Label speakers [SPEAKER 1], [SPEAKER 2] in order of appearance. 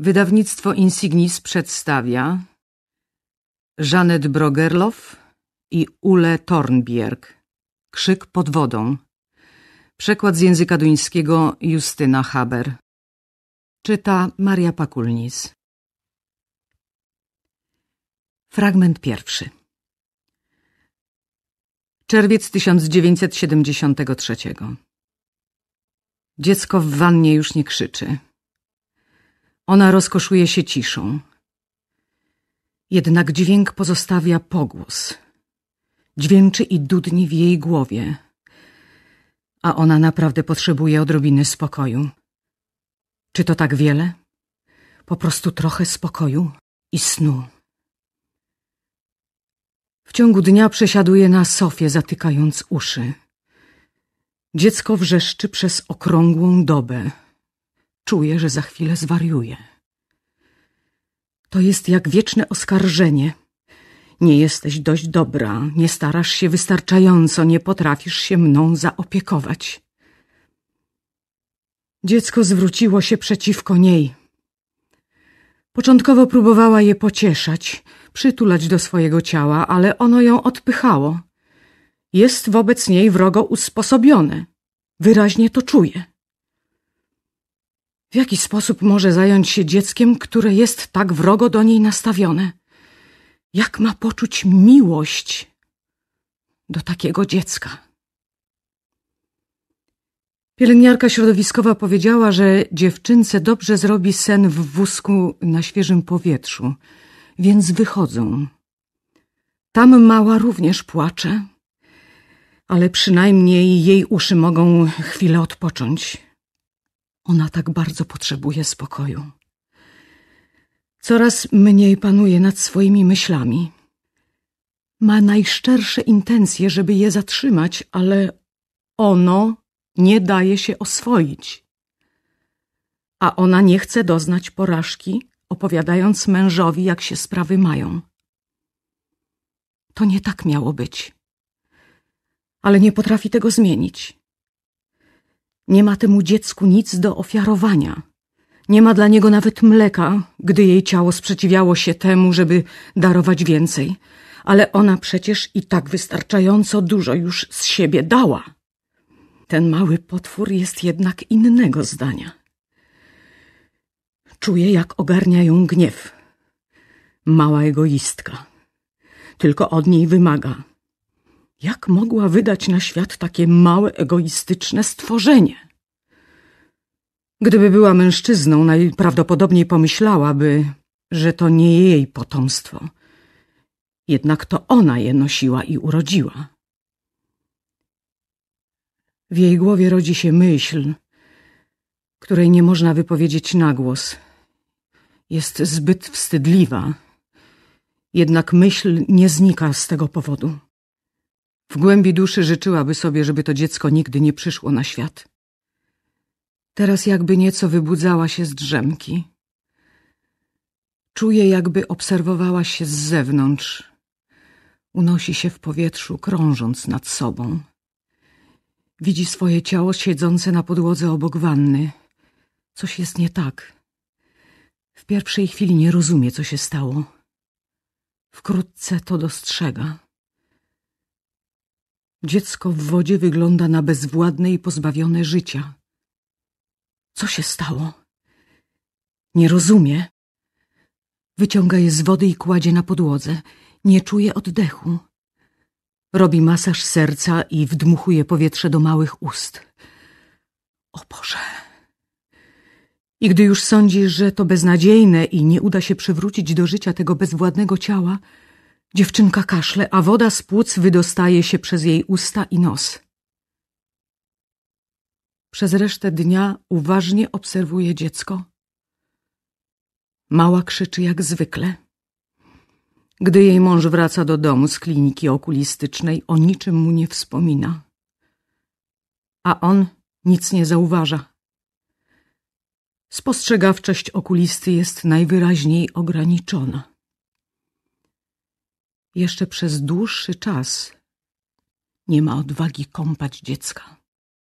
[SPEAKER 1] Wydawnictwo Insignis przedstawia Janet Brogerloff i Ule Tornbjerg. Krzyk pod wodą. Przekład z języka duńskiego Justyna Haber. Czyta Maria Pakulnis. Fragment pierwszy. Czerwiec 1973. Dziecko w wannie już nie krzyczy. Ona rozkoszuje się ciszą. Jednak dźwięk pozostawia pogłos. Dźwięczy i dudni w jej głowie. A ona naprawdę potrzebuje odrobiny spokoju. Czy to tak wiele? Po prostu trochę spokoju i snu. W ciągu dnia przesiaduje na sofie, zatykając uszy. Dziecko wrzeszczy przez okrągłą dobę. Czuję, że za chwilę zwariuję. To jest jak wieczne oskarżenie. Nie jesteś dość dobra, nie starasz się wystarczająco, nie potrafisz się mną zaopiekować. Dziecko zwróciło się przeciwko niej. Początkowo próbowała je pocieszać, przytulać do swojego ciała, ale ono ją odpychało. Jest wobec niej wrogo usposobione. Wyraźnie to czuje. W jaki sposób może zająć się dzieckiem, które jest tak wrogo do niej nastawione? Jak ma poczuć miłość do takiego dziecka? Pielęgniarka środowiskowa powiedziała, że dziewczynce dobrze zrobi sen w wózku na świeżym powietrzu, więc wychodzą. Tam mała również płacze, ale przynajmniej jej uszy mogą chwilę odpocząć. Ona tak bardzo potrzebuje spokoju. Coraz mniej panuje nad swoimi myślami. Ma najszczersze intencje, żeby je zatrzymać, ale ono nie daje się oswoić. A ona nie chce doznać porażki, opowiadając mężowi, jak się sprawy mają. To nie tak miało być. Ale nie potrafi tego zmienić. Nie ma temu dziecku nic do ofiarowania. Nie ma dla niego nawet mleka, gdy jej ciało sprzeciwiało się temu, żeby darować więcej. Ale ona przecież i tak wystarczająco dużo już z siebie dała. Ten mały potwór jest jednak innego zdania. Czuje, jak ogarnia ją gniew. Mała egoistka. Tylko od niej wymaga, jak mogła wydać na świat takie małe, egoistyczne stworzenie? Gdyby była mężczyzną, najprawdopodobniej pomyślałaby, że to nie jej potomstwo. Jednak to ona je nosiła i urodziła. W jej głowie rodzi się myśl, której nie można wypowiedzieć na głos. Jest zbyt wstydliwa, jednak myśl nie znika z tego powodu. W głębi duszy życzyłaby sobie, żeby to dziecko nigdy nie przyszło na świat. Teraz jakby nieco wybudzała się z drzemki. Czuje, jakby obserwowała się z zewnątrz. Unosi się w powietrzu, krążąc nad sobą. Widzi swoje ciało siedzące na podłodze obok wanny. Coś jest nie tak. W pierwszej chwili nie rozumie, co się stało. Wkrótce to dostrzega. Dziecko w wodzie wygląda na bezwładne i pozbawione życia. Co się stało? Nie rozumie. Wyciąga je z wody i kładzie na podłodze. Nie czuje oddechu. Robi masaż serca i wdmuchuje powietrze do małych ust. O Boże! I gdy już sądzi, że to beznadziejne i nie uda się przywrócić do życia tego bezwładnego ciała, Dziewczynka kaszle, a woda z płuc wydostaje się przez jej usta i nos. Przez resztę dnia uważnie obserwuje dziecko. Mała krzyczy jak zwykle. Gdy jej mąż wraca do domu z kliniki okulistycznej, o niczym mu nie wspomina. A on nic nie zauważa. Spostrzegawczość okulisty jest najwyraźniej ograniczona jeszcze przez dłuższy czas nie ma odwagi kąpać dziecka.